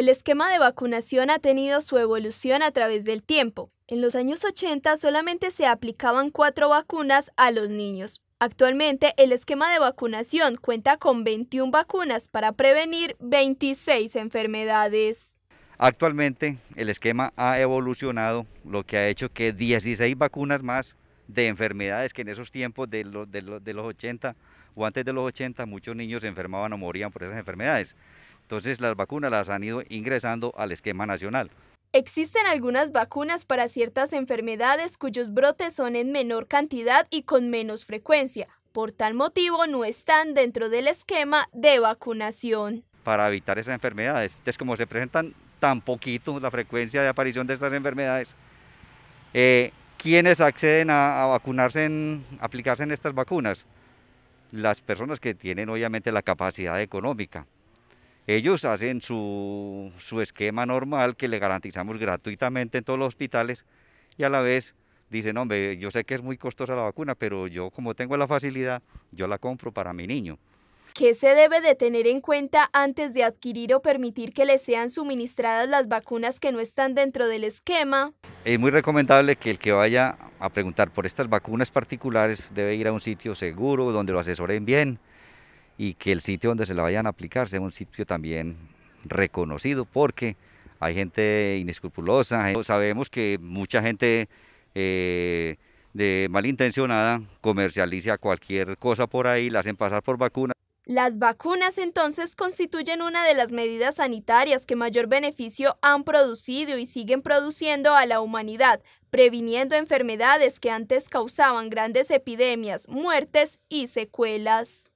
El esquema de vacunación ha tenido su evolución a través del tiempo. En los años 80 solamente se aplicaban cuatro vacunas a los niños. Actualmente el esquema de vacunación cuenta con 21 vacunas para prevenir 26 enfermedades. Actualmente el esquema ha evolucionado, lo que ha hecho que 16 vacunas más de enfermedades que en esos tiempos de, los, de 80 o antes de los 80 muchos niños enfermaban o morían por esas enfermedades. Entonces las vacunas las han ido ingresando al esquema nacional. Existen algunas vacunas para ciertas enfermedades cuyos brotes son en menor cantidad y con menos frecuencia. Por tal motivo no están dentro del esquema de vacunación. Para evitar esas enfermedades, es como se presentan tan poquito la frecuencia de aparición de estas enfermedades, eh, ¿quiénes acceden a, vacunarse, en, aplicarse en estas vacunas? Las personas que tienen obviamente la capacidad económica. Ellos hacen su, esquema normal que le garantizamos gratuitamente en todos los hospitales y a la vez dicen, hombre, yo sé que es muy costosa la vacuna, pero yo como tengo la facilidad, yo la compro para mi niño. ¿Qué se debe de tener en cuenta antes de adquirir o permitir que le sean suministradas las vacunas que no están dentro del esquema? Es muy recomendable que el que vaya a preguntar por estas vacunas particulares debe ir a un sitio seguro donde lo asesoren bien, y que el sitio donde se la vayan a aplicar sea un sitio también reconocido porque hay gente inescrupulosa, sabemos que mucha gente eh, de malintencionada comercializa cualquier cosa por ahí, la hacen pasar por vacuna Las vacunas entonces constituyen una de las medidas sanitarias que mayor beneficio han producido y siguen produciendo a la humanidad, previniendo enfermedades que antes causaban grandes epidemias, muertes y secuelas.